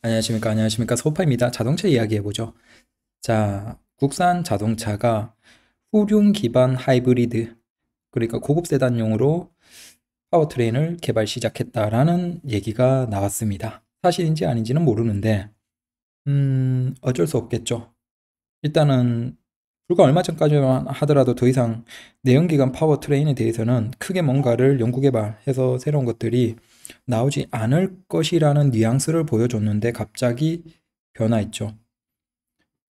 안녕하십니까 안녕하십니까 소파입니다 자동차 이야기 해보죠 자 국산 자동차가 후륜 기반 하이브리드 그러니까 고급 세단용으로 파워트레인을 개발 시작했다라는 얘기가 나왔습니다 사실인지 아닌지는 모르는데 음 어쩔 수 없겠죠 일단은 불과 얼마 전까지만 하더라도 더 이상 내연기관 파워트레인에 대해서는 크게 뭔가를 연구 개발해서 새로운 것들이 나오지 않을 것이라는 뉘앙스를 보여줬는데 갑자기 변화했죠.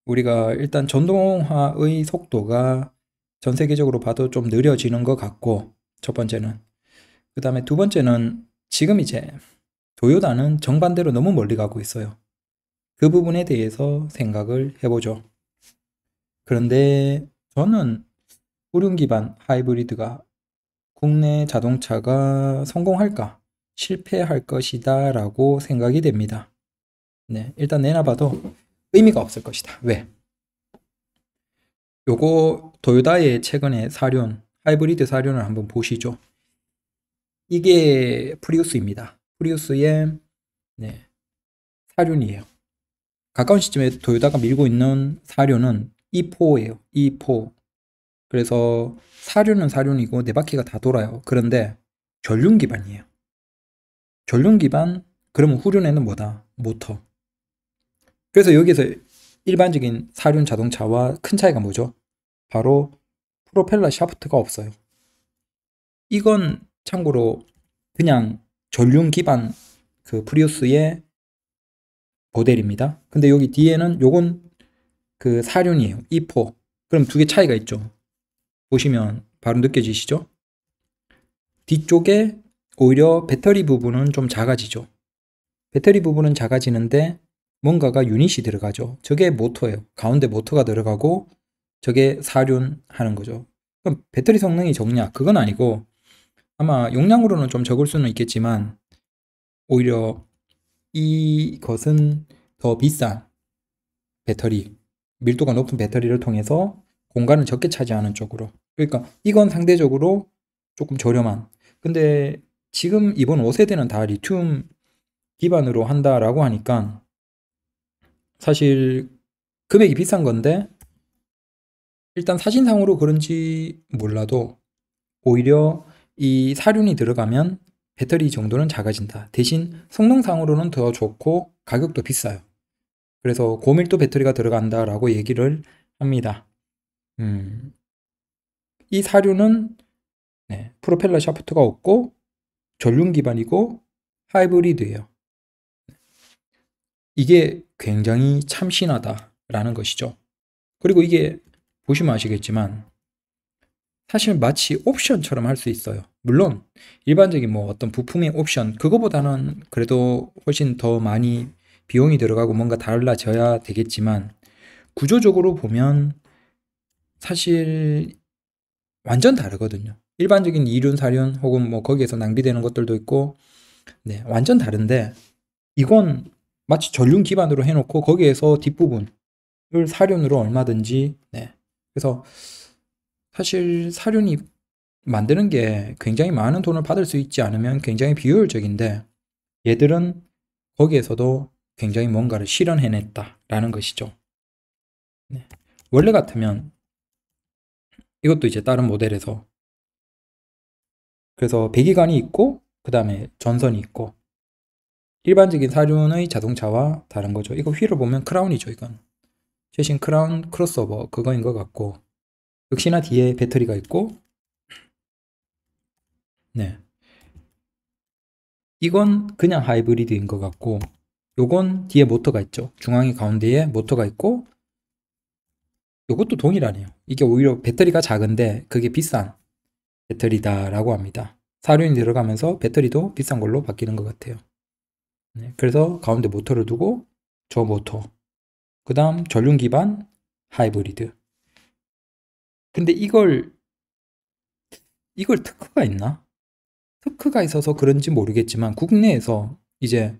우리가 일단 전동화의 속도가 전 세계적으로 봐도 좀 느려지는 것 같고 첫 번째는 그 다음에 두 번째는 지금 이제 도요다는 정반대로 너무 멀리 가고 있어요. 그 부분에 대해서 생각을 해보죠. 그런데 저는 후륜 기반 하이브리드가 국내 자동차가 성공할까? 실패할 것이다 라고 생각이 됩니다. 네, 일단 내놔봐도 의미가 없을 것이다. 왜? 요거 도요다의 최근에 사륜, 하이브리드 사륜을 한번 보시죠. 이게 프리우스입니다. 프리우스의 네, 사륜이에요. 가까운 시점에 도요다가 밀고 있는 사륜은 E4예요. E4. 그래서 사륜은 사륜이고 네 바퀴가 다 돌아요. 그런데 전륜 기반이에요. 전륜 기반 그러면 후륜에는 뭐다? 모터. 그래서 여기서 일반적인 사륜 자동차와 큰 차이가 뭐죠? 바로 프로펠러 샤프트가 없어요. 이건 참고로 그냥 전륜 기반 그 프리우스의 모델입니다. 근데 여기 뒤에는 요건 그 사륜이에요. 2포. E 그럼 두 개 차이가 있죠. 보시면 바로 느껴지시죠? 뒤쪽에 오히려 배터리 부분은 좀 작아지죠. 배터리 부분은 작아지는데 뭔가가 유닛이 들어가죠. 저게 모터예요. 가운데 모터가 들어가고 저게 사륜 하는 거죠. 그럼 배터리 성능이 적냐? 그건 아니고 아마 용량으로는 좀 적을 수는 있겠지만 오히려 이것은 더 비싼 배터리, 밀도가 높은 배터리를 통해서 공간을 적게 차지하는 쪽으로. 그러니까 이건 상대적으로 조금 저렴한. 근데 지금 이번 5세대는 다 리튬 기반으로 한다라고 하니까 사실 금액이 비싼 건데 일단 사진상으로 그런지 몰라도 오히려 이 사륜이 들어가면 배터리 정도는 작아진다. 대신 성능상으로는 더 좋고 가격도 비싸요. 그래서 고밀도 배터리가 들어간다라고 얘기를 합니다. 음, 이 사륜은 네, 프로펠러 샤프트가 없고 전륜 기반이고 하이브리드예요. 이게 굉장히 참신하다라는 것이죠. 그리고 이게 보시면 아시겠지만 사실 마치 옵션처럼 할 수 있어요. 물론 일반적인 뭐 어떤 부품의 옵션 그거보다는 그래도 훨씬 더 많이 비용이 들어가고 뭔가 달라져야 되겠지만 구조적으로 보면 사실 완전 다르거든요. 일반적인 이륜, 사륜 혹은 뭐 거기에서 낭비되는 것들도 있고 네, 완전 다른데 이건 마치 전륜 기반으로 해놓고 거기에서 뒷부분을 사륜으로 얼마든지 네. 그래서 사실 사륜이 만드는 게 굉장히 많은 돈을 받을 수 있지 않으면 굉장히 비효율적인데 얘들은 거기에서도 굉장히 뭔가를 실현해냈다라는 것이죠. 네. 원래 같으면 이것도 이제 다른 모델에서 그래서 배기관이 있고 그 다음에 전선이 있고 일반적인 사륜의 자동차와 다른 거죠. 이거 휠을 보면 크라운이죠. 이건 최신 크라운 크로스오버 그거인 것 같고 역시나 뒤에 배터리가 있고 네 이건 그냥 하이브리드인 것 같고 요건 뒤에 모터가 있죠. 중앙이 가운데에 모터가 있고 요것도 동일하네요. 이게 오히려 배터리가 작은데 그게 비싼 배터리다라고 합니다. 사륜이 들어가면서 배터리도 비싼 걸로 바뀌는 것 같아요. 네, 그래서 가운데 모터를 두고 저 모터 그 다음 전륜 기반 하이브리드 근데 이걸 이걸 특허가 있나? 특허가 있어서 그런지 모르겠지만 국내에서 이제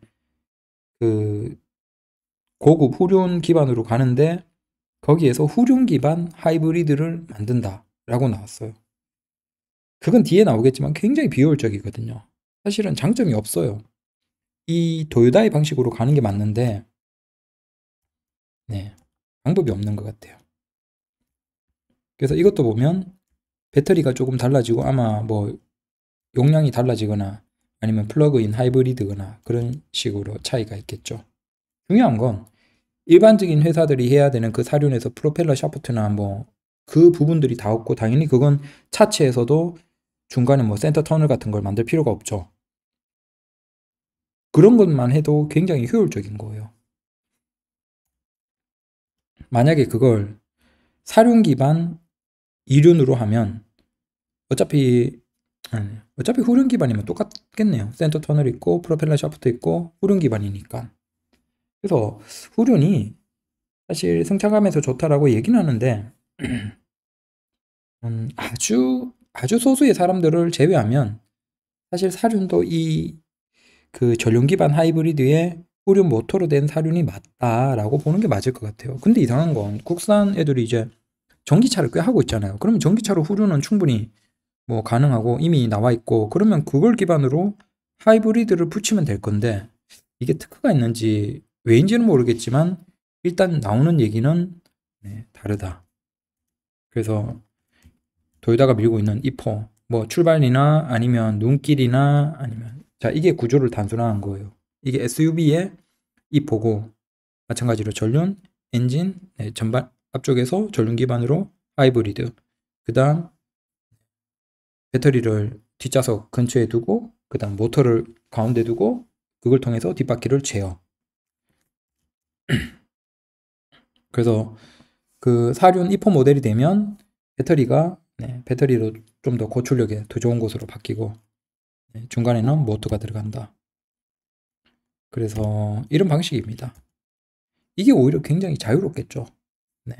그 고급 후륜 기반으로 가는데 거기에서 후륜 기반 하이브리드를 만든다라고 나왔어요. 그건 뒤에 나오겠지만 굉장히 비효율적이거든요. 사실은 장점이 없어요. 이도요다의 방식으로 가는 게 맞는데 네, 방법이 없는 것 같아요. 그래서 이것도 보면 배터리가 조금 달라지고 아마 뭐 용량이 달라지거나 아니면 플러그인 하이브리드거나 그런 식으로 차이가 있겠죠. 중요한 건 일반적인 회사들이 해야 되는 그 사륜에서 프로펠러 샤프트나 뭐 그 부분들이 다 없고 당연히 그건 차체에서도 중간에 뭐 센터 터널 같은 걸 만들 필요가 없죠. 그런 것만 해도 굉장히 효율적인 거예요. 만약에 그걸 사륜 기반 이륜으로 하면 어차피 아니, 어차피 후륜 기반이면 똑같겠네요. 센터 터널 있고 프로펠러 샤프트 있고 후륜 기반이니까. 그래서 후륜이 사실 승차감에서 좋다라고 얘기는 하는데 음, 아주 아주 소수의 사람들을 제외하면 사실 사륜도 이 그 전륜 기반 하이브리드의 후륜 모터로 된 사륜이 맞다라고 보는 게 맞을 것 같아요. 근데 이상한 건 국산 애들이 이제 전기차를 꽤 하고 있잖아요. 그러면 전기차로 후륜은 충분히 뭐 가능하고 이미 나와 있고 그러면 그걸 기반으로 하이브리드를 붙이면 될 건데 이게 특허가 있는지 왜인지는 모르겠지만 일단 나오는 얘기는 네, 다르다. 그래서 도요다가 밀고 있는 이퍼뭐 출발이나 아니면 눈길이나 아니면 자 이게 구조를 단순화한 거예요. 이게 SUV의 이퍼고 마찬가지로 전륜, 엔진, 네, 전반 앞쪽에서 전륜 기반으로 하이브리드 그 다음 배터리를 뒷좌석 근처에 두고 그 다음 모터를 가운데 두고 그걸 통해서 뒷바퀴를 채어 그래서 그 사륜 이퍼 모델이 되면 배터리가 네, 배터리로좀 더 고출력에 더 좋은 곳으로 바뀌고 네, 중간에는 모터가 들어간다. 그래서 이런 방식입니다. 이게 오히려 굉장히 자유롭겠죠. 네.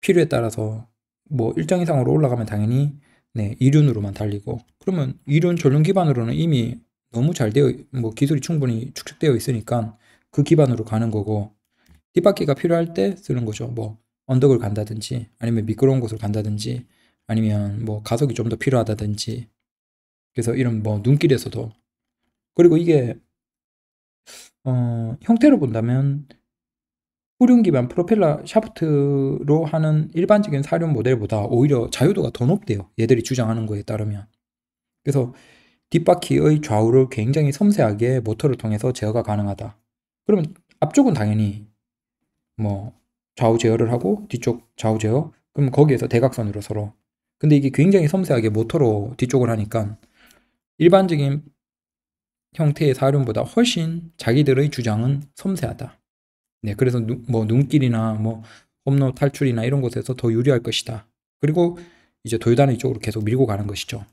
필요에 따라서 뭐 일정 이상으로 올라가면 당연히 네, 이륜으로만 달리고 그러면 이륜 전륜 기반으로는 이미 너무 잘 되어 뭐 기술이 충분히 축적되어 있으니까 그 기반으로 가는 거고 뒷바퀴가 필요할 때 쓰는 거죠. 뭐 언덕을 간다든지 아니면 미끄러운 곳을 간다든지 아니면 뭐 가속이 좀 더 필요하다든지 그래서 이런 뭐 눈길에서도 그리고 이게 어, 형태로 본다면 후륜 기반 프로펠러 샤프트로 하는 일반적인 사륜 모델보다 오히려 자유도가 더 높대요. 얘들이 주장하는 거에 따르면. 그래서 뒷바퀴의 좌우를 굉장히 섬세하게 모터를 통해서 제어가 가능하다. 그러면 앞쪽은 당연히 뭐 좌우 제어를 하고 뒤쪽 좌우 제어 그럼 거기에서 대각선으로 서로 근데 이게 굉장히 섬세하게 모터로 뒤쪽을 하니까 일반적인 형태의 사륜보다 훨씬 자기들의 주장은 섬세하다. 네, 그래서 누, 뭐 눈길이나 뭐 홈런 탈출이나 이런 곳에서 더 유리할 것이다. 그리고 이제 도요다는 이쪽으로 계속 밀고 가는 것이죠.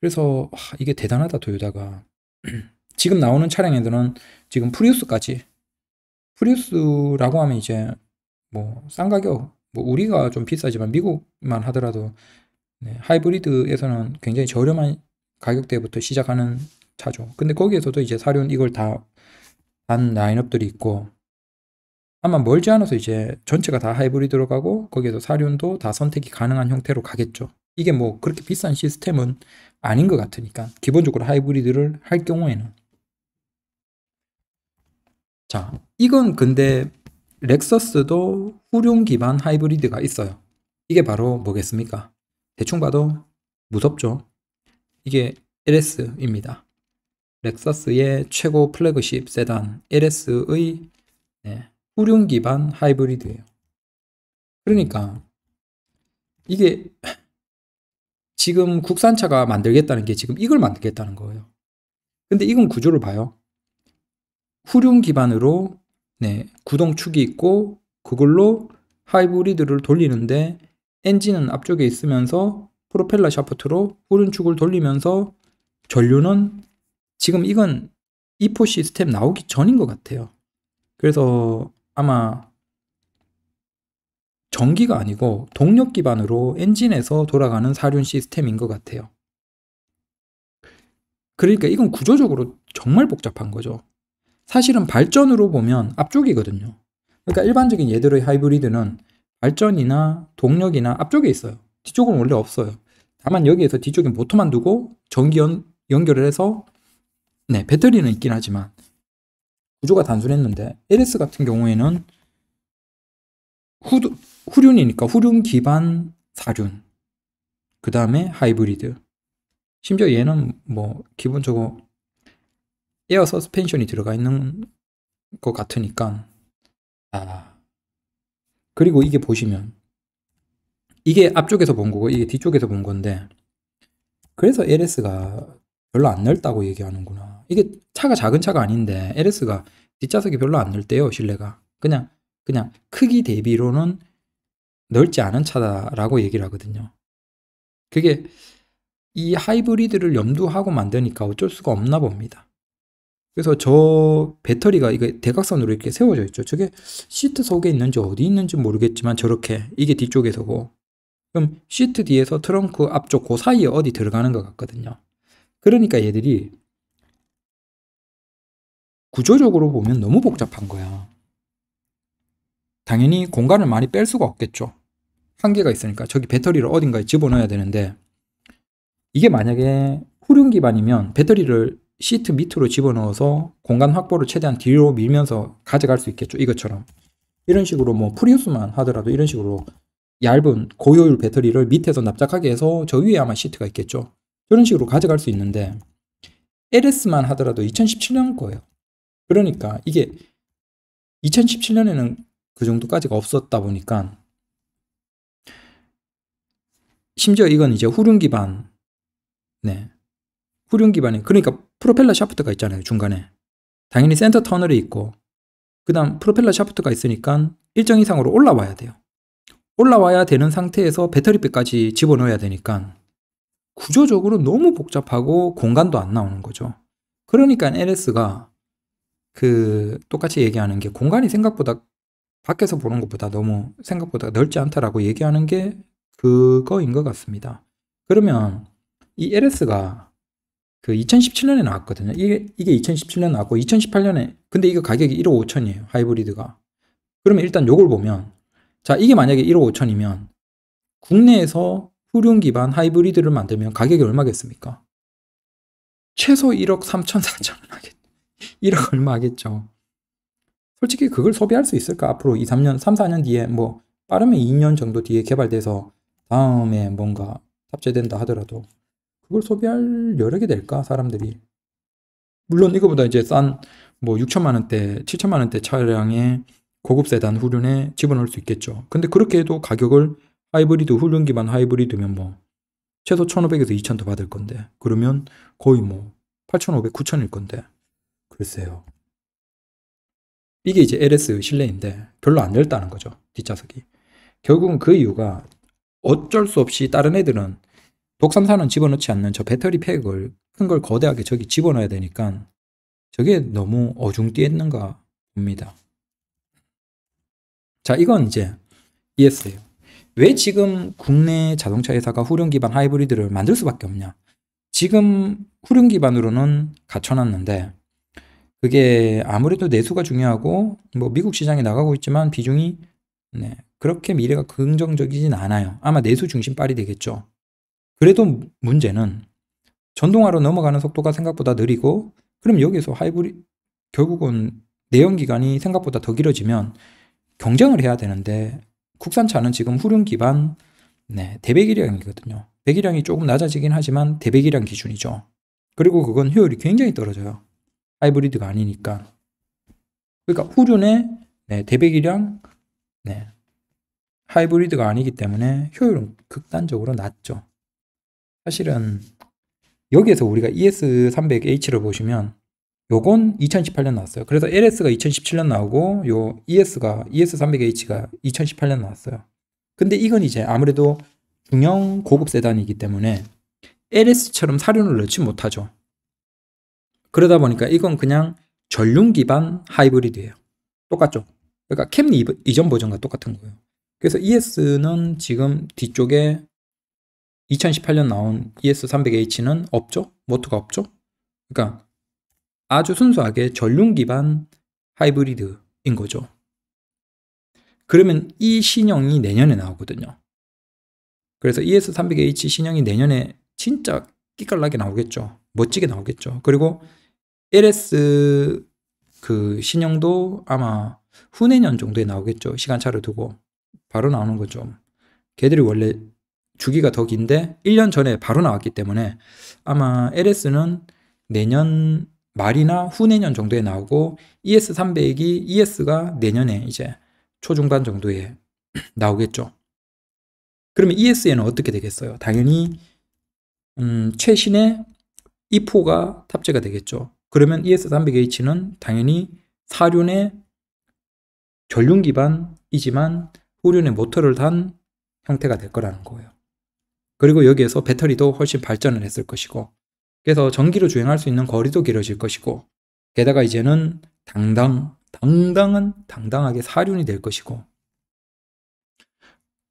그래서 하, 이게 대단하다 도요다가 지금 나오는 차량에들은 지금 프리우스까지 프리우스라고 하면 이제 뭐싼 가격 뭐 우리가 좀 비싸지만 미국만 하더라도 네, 하이브리드에서는 굉장히 저렴한 가격대부터 시작하는 차죠. 근데 거기에서도 이제 사륜 이걸 다 한 라인업들이 있고 아마 멀지 않아서 이제 전체가 다 하이브리드로 가고 거기에서 사륜도 다 선택이 가능한 형태로 가겠죠. 이게 뭐 그렇게 비싼 시스템은 아닌 것 같으니까 기본적으로 하이브리드를 할 경우에는 자 이건 근데 렉서스도 후륜 기반 하이브리드가 있어요. 이게 바로 뭐겠습니까? 대충 봐도 무섭죠? 이게 LS입니다. 렉서스의 최고 플래그십 세단 LS의 네, 후륜 기반 하이브리드예요. 그러니까 이게 지금 국산차가 만들겠다는 게 지금 이걸 만들겠다는 거예요. 근데 이건 구조를 봐요. 후륜 기반으로 네, 구동축이 있고 그걸로 하이브리드를 돌리는데 엔진은 앞쪽에 있으면서 프로펠러 샤프트로 후륜축을 돌리면서 전류는 지금 이건 이포 시스템 나오기 전인 것 같아요. 그래서 아마 전기가 아니고 동력 기반으로 엔진에서 돌아가는 사륜 시스템인 것 같아요. 그러니까 이건 구조적으로 정말 복잡한 거죠. 사실은 발전으로 보면 앞쪽이거든요. 그러니까 일반적인 얘들의 하이브리드는 발전이나 동력이나 앞쪽에 있어요. 뒤쪽은 원래 없어요. 다만 여기에서 뒤쪽에 모터만 두고 전기 연, 연결을 해서 네, 배터리는 있긴 하지만 구조가 단순했는데 LS 같은 경우에는 후, 후륜이니까 후륜 기반 사륜 그 다음에 하이브리드 심지어 얘는 뭐 기본적으로 에어 서스펜션이 들어가 있는 것 같으니까 아 그리고 이게 보시면 이게 앞쪽에서 본 거고 이게 뒤쪽에서 본 건데 그래서 LS가 별로 안 넓다고 얘기하는구나 이게 차가 작은 차가 아닌데 LS가 뒷좌석이 별로 안 넓대요 실내가 그냥 그냥 크기 대비로는 넓지 않은 차다라고 얘기를 하거든요 그게 이 하이브리드를 염두하고 만드니까 어쩔 수가 없나 봅니다 그래서 저 배터리가 이게 대각선으로 이렇게 세워져 있죠. 저게 시트 속에 있는지 어디 있는지 모르겠지만 저렇게 이게 뒤쪽에서고 그럼 시트 뒤에서 트렁크 앞쪽 그 사이에 어디 들어가는 것 같거든요. 그러니까 얘들이 구조적으로 보면 너무 복잡한 거야. 당연히 공간을 많이 뺄 수가 없겠죠. 한계가 있으니까 저기 배터리를 어딘가에 집어넣어야 되는데 이게 만약에 후륜 기반이면 배터리를 시트 밑으로 집어넣어서 공간 확보를 최대한 뒤로 밀면서 가져갈 수 있겠죠. 이것처럼. 이런 식으로 뭐 프리우스만 하더라도 이런 식으로 얇은 고효율 배터리를 밑에서 납작하게 해서 저 위에 아마 시트가 있겠죠. 이런 식으로 가져갈 수 있는데 LS만 하더라도 2017년 거예요. 그러니까 이게 2017년에는 그 정도까지가 없었다 보니까 심지어 이건 이제 후륜 기반 네 후륜 기반이 그러니까 프로펠러 샤프트가 있잖아요. 중간에. 당연히 센터 터널이 있고 그 다음 프로펠러 샤프트가 있으니까 일정 이상으로 올라와야 돼요. 올라와야 되는 상태에서 배터리백까지 집어넣어야 되니까 구조적으로 너무 복잡하고 공간도 안 나오는 거죠. 그러니까 LS가 그 똑같이 얘기하는 게 공간이 생각보다 밖에서 보는 것보다 너무 생각보다 넓지 않다라고 얘기하는 게 그거인 것 같습니다. 그러면 이 LS가 그 2017년에 나왔거든요. 이게, 이게 2017년에 나왔고 2018년에 근데 이거 가격이 1억 5천이에요. 하이브리드가. 그러면 일단 요걸 보면 자 이게 만약에 1억 5천이면 국내에서 후륜 기반 하이브리드를 만들면 가격이 얼마겠습니까? 최소 1억 3천 4천 하겠죠. 1억 얼마 하겠죠. 솔직히 그걸 소비할 수 있을까? 앞으로 2, 3년, 3, 4년 뒤에 뭐 빠르면 2년 정도 뒤에 개발돼서 다음에 뭔가 탑재된다 하더라도 그걸 소비할 여력이 될까 사람들이 물론 이거보다 이제 싼 뭐 6천만 원대 7천만 원대 차량의 고급 세단 후륜에 집어넣을 수 있겠죠 근데 그렇게 해도 가격을 하이브리드 후륜 기반 하이브리드면 뭐 최소 1,500에서 2,000더 받을 건데 그러면 거의 뭐 8,500, 9,000일 건데 글쎄요 이게 이제 LS 실내인데 별로 안 열다는 거죠 뒷좌석이 결국은 그 이유가 어쩔 수 없이 다른 애들은 독삼산은 집어넣지 않는 저 배터리 팩을 큰 걸 거대하게 저기 집어넣어야 되니까 저게 너무 어중뛰했는가 봅니다. 자, 이건 이제 이해했어요왜 지금 국내 자동차 회사가 후륜 기반 하이브리드를 만들 수밖에 없냐? 지금 후륜 기반으로는 갖춰놨는데 그게 아무래도 내수가 중요하고 뭐 미국 시장에 나가고 있지만 비중이 네, 그렇게 미래가 긍정적이진 않아요. 아마 내수 중심빨이 되겠죠. 그래도 문제는 전동화로 넘어가는 속도가 생각보다 느리고 그럼 여기서 하이브리 결국은 내연 기간이 생각보다 더 길어지면 경쟁을 해야 되는데 국산차는 지금 후륜 기반 네, 대배기량이거든요. 배기량이 조금 낮아지긴 하지만 대배기량 기준이죠. 그리고 그건 효율이 굉장히 떨어져요. 하이브리드가 아니니까. 그러니까 후륜의 네, 대배기량 네, 하이브리드가 아니기 때문에 효율은 극단적으로 낮죠. 사실은 여기에서 우리가 ES300H를 보시면 요건 2018년 나왔어요. 그래서 LS가 2017년 나오고 요 ES가 ES300H가 2018년 나왔어요. 근데 이건 이제 아무래도 중형 고급 세단이기 때문에 LS처럼 사륜을 넣지 못하죠. 그러다 보니까 이건 그냥 전륜 기반 하이브리드예요. 똑같죠. 그러니까 캠리 이전 버전과 똑같은 거예요. 그래서 ES는 지금 뒤쪽에 2018년 나온 ES300H는 없죠? 모터가 없죠? 그러니까 아주 순수하게 전륜 기반 하이브리드인 거죠. 그러면 이 신형이 내년에 나오거든요. 그래서 ES300H 신형이 내년에 진짜 끼깔나게 나오겠죠. 멋지게 나오겠죠. 그리고 LS 그 신형도 아마 후내년 정도에 나오겠죠. 시간차를 두고 바로 나오는 거죠. 걔들이 원래 주기가 더 긴데 1년 전에 바로 나왔기 때문에 아마 LS는 내년 말이나 후내년 정도에 나오고 ES300이 ES가 내년에 이제 초중반 정도에 나오겠죠. 그러면 ES에는 어떻게 되겠어요? 당연히 음, 최신의 E4가 탑재가 되겠죠. 그러면 ES300H는 당연히 사륜의 전륜 기반이지만 후륜의 모터를 단 형태가 될 거라는 거예요. 그리고 여기에서 배터리도 훨씬 발전을 했을 것이고 그래서 전기로 주행할 수 있는 거리도 길어질 것이고 게다가 이제는 당당 당당은 당당하게 사륜이 될 것이고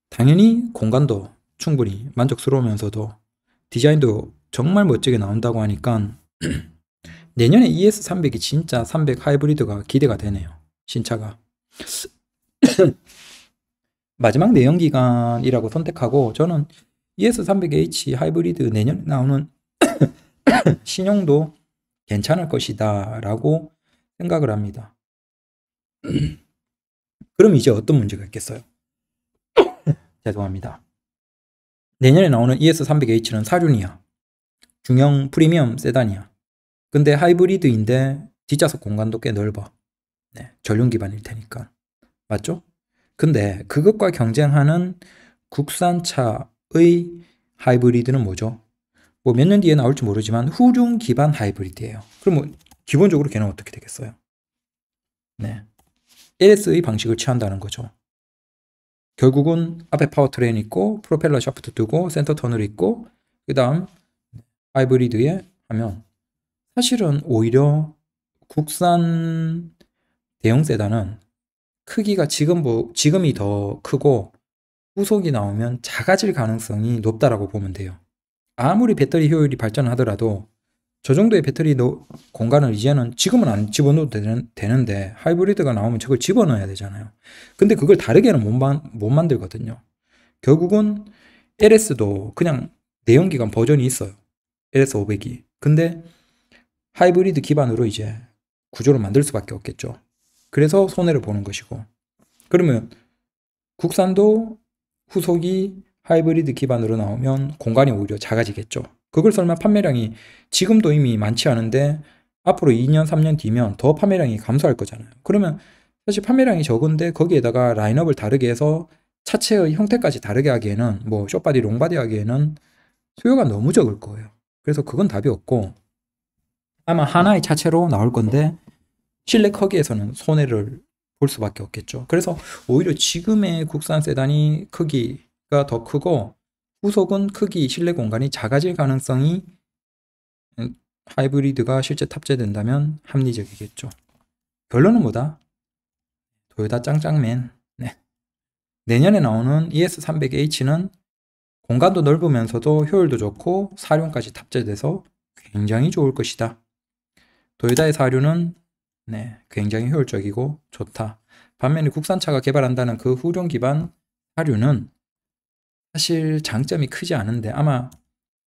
당연히 공간도 충분히 만족스러우면서도 디자인도 정말 멋지게 나온다고 하니까 내년에 ES300이 진짜 300 하이브리드가 기대가 되네요. 신차가. 마지막 내연기관이라고 선택하고 저는 ES 300H 하이브리드 내년 나오는 신용도 괜찮을 것이다 라고 생각을 합니다. 그럼 이제 어떤 문제가 있겠어요? 죄송합니다. 내년에 나오는 ES300H는 4륜이야 중형 프리미엄 세단이야. 근데 하이브리드인데 뒷좌석 공간도 꽤 넓어. 네, 전륜 기반일 테니까. 맞죠? 근데 그것과 경쟁하는 국산차 의 하이브리드는 뭐죠? 뭐 몇 년 뒤에 나올지 모르지만 후륜 기반 하이브리드예요. 그럼 뭐 기본적으로 걔는 어떻게 되겠어요? 네. LS의 방식을 취한다는 거죠. 결국은 앞에 파워트레인 있고 프로펠러 샤프트 두고 센터 터널 있고 그다음 하이브리드에 하면 사실은 오히려 국산 대형 세단은 크기가 지금 뭐 지금이 더 크고 후속이 나오면 작아질 가능성이 높다라고 보면 돼요. 아무리 배터리 효율이 발전하더라도 저 정도의 배터리 공간을 이제는 지금은 안 집어넣어도 되는, 데 하이브리드가 나오면 저걸 집어넣어야 되잖아요. 근데 그걸 다르게는 못, 만, 못 만들거든요. 결국은 LS도 그냥 내연기관 버전이 있어요. LS500이. 근데 하이브리드 기반으로 이제 구조를 만들 수밖에 없겠죠. 그래서 손해를 보는 것이고. 그러면 국산도 후속이 하이브리드 기반으로 나오면 공간이 오히려 작아지겠죠. 그걸 설마 판매량이 지금도 이미 많지 않은데 앞으로 2년, 3년 뒤면 더 판매량이 감소할 거잖아요. 그러면 사실 판매량이 적은데 거기에다가 라인업을 다르게 해서 차체의 형태까지 다르게 하기에는 뭐 숏바디, 롱바디 하기에는 수요가 너무 적을 거예요. 그래서 그건 답이 없고 아마 하나의 차체로 나올 건데 실내 크기에서는 손해를 볼 수밖에 없겠죠. 그래서 오히려 지금의 국산 세단이 크기가 더 크고 후속은 크기, 실내 공간이 작아질 가능성이 하이브리드가 실제 탑재된다면 합리적이겠죠. 결론은 뭐다? 도요다 짱짱맨. 네. 내년에 나오는 ES300H는 공간도 넓으면서도 효율도 좋고 사륜까지 탑재돼서 굉장히 좋을 것이다. 도요다의 사륜은 네, 굉장히 효율적이고 좋다. 반면에 국산차가 개발한다는 그 후륜 기반 사류는 사실 장점이 크지 않은데 아마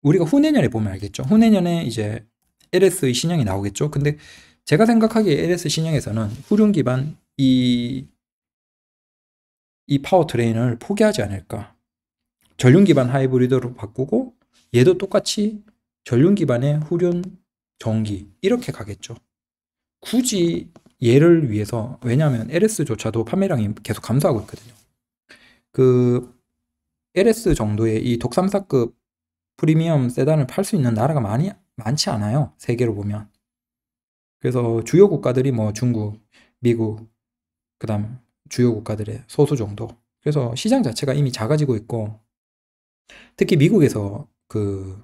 우리가 후내년에 보면 알겠죠. 후내년에 이제 LSE 신형이 나오겠죠. 근데 제가 생각하기에 LS e 신형에서는 후륜 기반 이, 이 파워트레인을 포기하지 않을까. 전륜 기반 하이브리드로 바꾸고 얘도 똑같이 전륜 기반의 후륜 전기 이렇게 가겠죠. 굳이 얘를 위해서 왜냐하면 LS조차도 판매량이 계속 감소하고 있거든요. 그 LS 정도의 이 독삼사급 프리미엄 세단을 팔 수 있는 나라가 많이 많지 않아요. 세계로 보면. 그래서 주요 국가들이 뭐 중국, 미국, 그다음 주요 국가들의 소수 정도. 그래서 시장 자체가 이미 작아지고 있고 특히 미국에서 그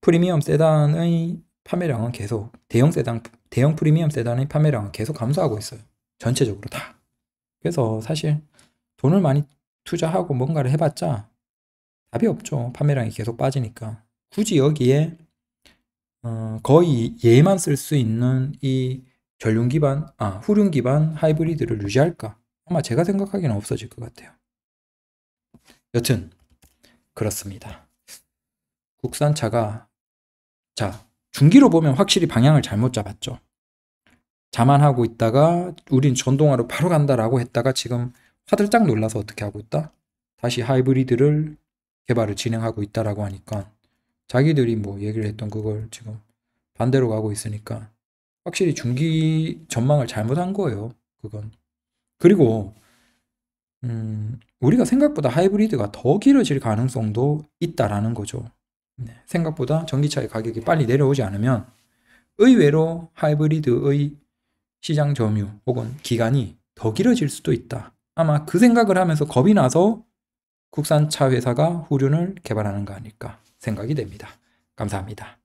프리미엄 세단의 판매량은 계속 대형 세단, 대형 프리미엄 세단의 판매량은 계속 감소하고 있어요. 전체적으로 다. 그래서 사실 돈을 많이 투자하고 뭔가를 해봤자 답이 없죠. 판매량이 계속 빠지니까. 굳이 여기에 어, 거의 얘만 쓸 수 있는 이 전륜 기반, 아, 후륜 기반 하이브리드를 유지할까? 아마 제가 생각하기는 없어질 것 같아요. 여튼, 그렇습니다. 국산차가, 자, 중기로 보면 확실히 방향을 잘못 잡았죠. 자만하고 있다가 우린 전동화로 바로 간다라고 했다가 지금 화들짝 놀라서 어떻게 하고 있다? 다시 하이브리드를 개발을 진행하고 있다라고 하니까 자기들이 뭐 얘기를 했던 그걸 지금 반대로 가고 있으니까 확실히 중기 전망을 잘못한 거예요. 그건. 그리고 음, 우리가 생각보다 하이브리드가 더 길어질 가능성도 있다라는 거죠. 네, 생각보다 전기차의 가격이 빨리 내려오지 않으면 의외로 하이브리드의 시장 점유 혹은 기간이 더 길어질 수도 있다. 아마 그 생각을 하면서 겁이 나서 국산차 회사가 후륜을 개발하는 거 아닐까 생각이 됩니다. 감사합니다.